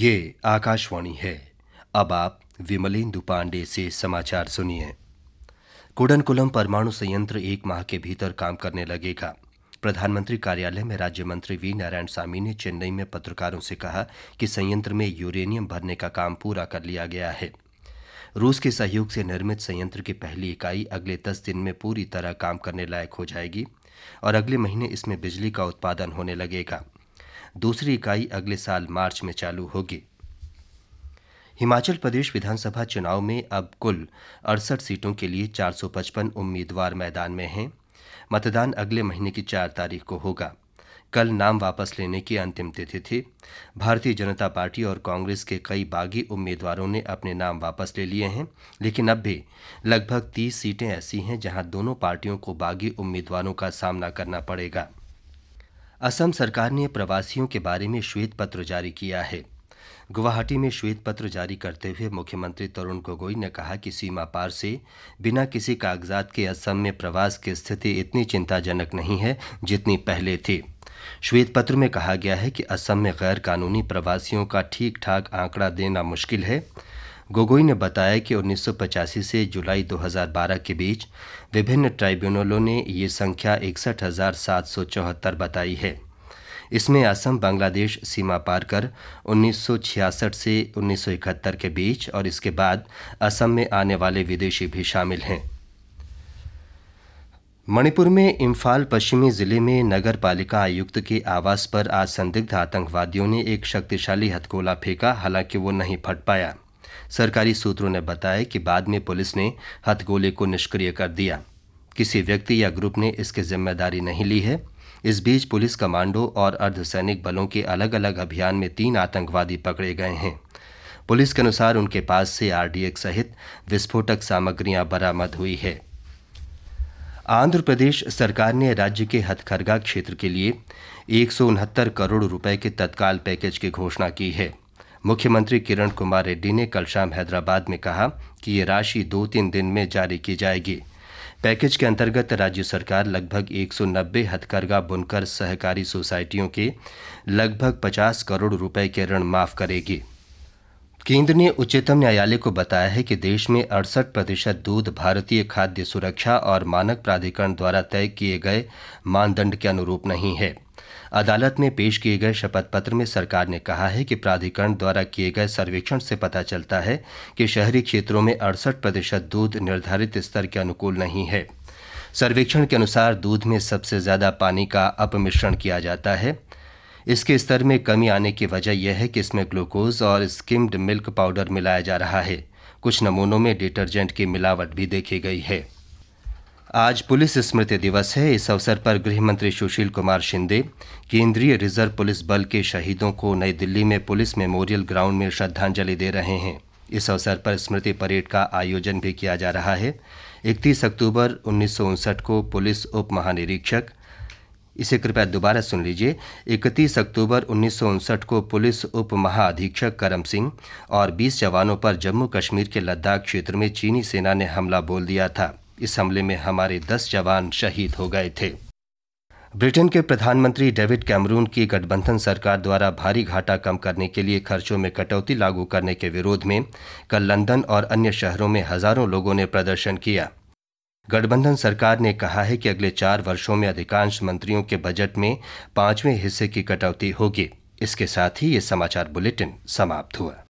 ये आकाशवाणी है अब आप विमलेंदु पांडे से समाचार सुनिए कोडनकुलम परमाणु संयंत्र एक माह के भीतर काम करने लगेगा प्रधानमंत्री कार्यालय में राज्य मंत्री वी नारायण सामी ने चेन्नई में पत्रकारों से कहा कि संयंत्र में यूरेनियम भरने का काम पूरा कर लिया गया है रूस के सहयोग से निर्मित संयंत्र की पहली इकाई अगले दस दिन में पूरी तरह काम करने लायक हो जाएगी और अगले महीने इसमें बिजली का उत्पादन होने लगेगा दूसरी इकाई अगले साल मार्च में चालू होगी हिमाचल प्रदेश विधानसभा चुनाव में अब कुल अड़सठ सीटों के लिए 455 उम्मीदवार मैदान में हैं मतदान अगले महीने की चार तारीख को होगा कल नाम वापस लेने की अंतिम तिथि थी भारतीय जनता पार्टी और कांग्रेस के कई बागी उम्मीदवारों ने अपने नाम वापस ले लिए हैं लेकिन अब भी लगभग 30 सीटें ऐसी हैं जहां दोनों पार्टियों को बागी उम्मीदवारों का सामना करना पड़ेगा असम सरकार ने प्रवासियों के बारे में श्वेत पत्र जारी किया है गुवाहाटी में श्वेत पत्र जारी करते हुए मुख्यमंत्री तरुण गोगोई ने कहा कि सीमा पार से बिना किसी कागजात के असम में प्रवास की स्थिति इतनी चिंताजनक नहीं है जितनी पहले थी श्वेत पत्र में कहा गया है कि असम में गैर कानूनी प्रवासियों का ठीक ठाक आंकड़ा देना मुश्किल है गोगोई ने बताया कि उन्नीस से जुलाई 2012 के बीच विभिन्न ट्राइब्यूनलों ने ये संख्या इकसठ बताई है इसमें असम बांग्लादेश सीमा पार कर 1966 से 1971 के बीच और इसके बाद असम में आने वाले विदेशी भी शामिल हैं मणिपुर में इम्फाल पश्चिमी ज़िले में नगर पालिका आयुक्त के आवास पर आज संदिग्ध आतंकवादियों ने एक शक्तिशाली हथगोला फेंका हालांकि वो नहीं फट पाया सरकारी सूत्रों ने बताया कि बाद में पुलिस ने हथगोले को निष्क्रिय कर दिया किसी व्यक्ति या ग्रुप ने इसकी जिम्मेदारी नहीं ली है इस बीच पुलिस कमांडो और अर्धसैनिक बलों के अलग अलग अभियान में तीन आतंकवादी पकड़े गए हैं पुलिस के अनुसार उनके पास से आरडीएक्स सहित विस्फोटक सामग्रियां बरामद हुई है आंध्र प्रदेश सरकार ने राज्य के हथखरगा क्षेत्र के लिए एक करोड़ रुपए के तत्काल पैकेज की घोषणा की है मुख्यमंत्री किरण कुमार रेड्डी ने कल शाम हैदराबाद में कहा कि ये राशि दो तीन दिन में जारी की जाएगी पैकेज के अंतर्गत राज्य सरकार लगभग 190 हथकरघा बुनकर सहकारी सोसाइटियों के लगभग 50 करोड़ रुपए के ऋण माफ करेगी केंद्र ने उच्चतम न्यायालय को बताया है कि देश में अड़सठ प्रतिशत दूध भारतीय खाद्य सुरक्षा और मानक प्राधिकरण द्वारा तय किए गए मानदंड के अनुरूप नहीं है अदालत में पेश किए गए शपथ पत्र में सरकार ने कहा है कि प्राधिकरण द्वारा किए गए सर्वेक्षण से पता चलता है कि शहरी क्षेत्रों में अड़सठ प्रतिशत दूध निर्धारित स्तर के अनुकूल नहीं है सर्वेक्षण के अनुसार दूध में सबसे ज़्यादा पानी का अपमिश्रण किया जाता है इसके स्तर में कमी आने की वजह यह है कि इसमें ग्लूकोज और स्किम्ड मिल्क पाउडर मिलाया जा रहा है कुछ नमूनों में डिटर्जेंट की मिलावट भी देखी गई है आज पुलिस स्मृति दिवस है इस अवसर पर गृह मंत्री सुशील कुमार शिंदे केंद्रीय रिजर्व पुलिस बल के शहीदों को नई दिल्ली में पुलिस मेमोरियल ग्राउंड में श्रद्धांजलि दे रहे हैं इस अवसर पर स्मृति परेड का आयोजन भी किया जा रहा है 31 अक्टूबर उन्नीस को पुलिस उप महानिरीक्षक इसे कृपया दोबारा सुन लीजिए 31 अक्टूबर उन्नीस को पुलिस उप महाअधीक्षक करम सिंह और 20 जवानों पर जम्मू कश्मीर के लद्दाख क्षेत्र में चीनी सेना ने हमला बोल दिया था इस हमले में हमारे दस जवान शहीद हो गए थे ब्रिटेन के प्रधानमंत्री डेविड कैमरून की गठबंधन सरकार द्वारा भारी घाटा कम करने के लिए खर्चों में कटौती लागू करने के विरोध में कल लंदन और अन्य शहरों में हजारों लोगों ने प्रदर्शन किया गठबंधन सरकार ने कहा है कि अगले चार वर्षों में अधिकांश मंत्रियों के बजट में पांचवें हिस्से की कटौती होगी इसके साथ ही ये समाचार बुलेटिन समाप्त हुआ